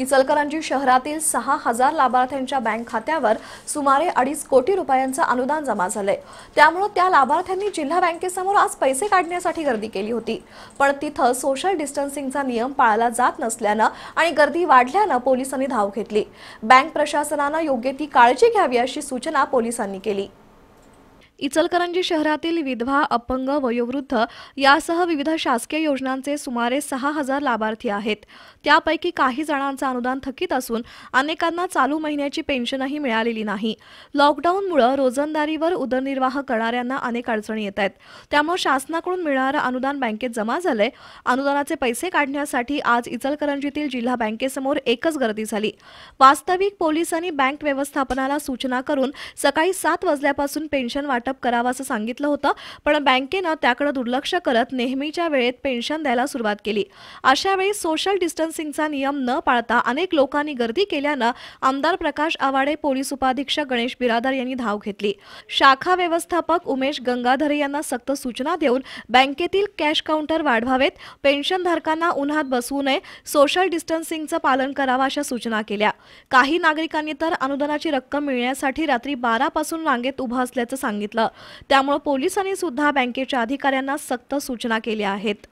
इचलकरंजी शहरातील सहा हजार लाभार्थ्यांच्या बँक खात्यावर सुमारे अडीच कोटी रुपयांचं अनुदान जमा झालंय त्यामुळे त्या लाभार्थ्यांनी जिल्हा बँकेसमोर आज पैसे काढण्यासाठी गर्दी केली होती पण तिथं सोशल डिस्टन्सिंगचा नियम पाळला जात नसल्यानं आणि गर्दी वाढल्यानं पोलिसांनी धाव घेतली बँक प्रशासनानं योग्य ती काळजी घ्यावी अशी सूचना पोलिसांनी केली इचलकरंजी शहरातील विधवा अपंग वयोवृद्ध यासह विविध शासकीय योजनांचे सुमारे सहा हजार लाभार्थी आहेत त्यापैकी काही जणांचं अनुदान थकीत असून अनेकांना चालू महिन्याची पेन्शनही मिळालेली नाही लॉकडाऊनमुळे रोजंदारीवर उदरनिर्वाह करणाऱ्यांना अनेक अडचणी येत आहेत त्यामुळे शासनाकडून मिळणारं अनुदान बँकेत जमा झालंय अनुदानाचे पैसे काढण्यासाठी आज इचलकरंजीतील जिल्हा बँकेसमोर एकच गर्दी झाली वास्तविक पोलिसांनी बँक व्यवस्थापनाला सूचना करून सकाळी सात वाजल्यापासून पेन्शन वाटप वाटप करावं असं सांगितलं होतं पण बँकेनं त्याकडे दुर्लक्ष करत नेहमीच्या वेळेत पेन्शन द्यायला सुरुवात केली अशा वेळी सोशल डिस्टन्सिंगचा नियम न पाळता अनेक लोकांनी गर्दी केल्यानं आमदार प्रकाश आवाडे पोलीस उपाधीक्षक गणेश बिरादर यांनी धाव घेतली शाखा व्यवस्थापक उमेश गंगाधरे यांना सक्त सूचना देऊन बँकेतील कॅश काउंटर वाढवावेत पेन्शनधारकांना उन्हात बसवू नये सोशल डिस्टन्सिंगचं पालन करावं अशा सूचना केल्या काही नागरिकांनी तर अनुदानाची रक्कम मिळण्यासाठी रात्री बारापासून रांगेत उभा असल्याचं सांगितलं घेतलं त्यामुळे पोलिसांनी सुद्धा बँकेच्या अधिकाऱ्यांना सक्त सूचना केल्या आहेत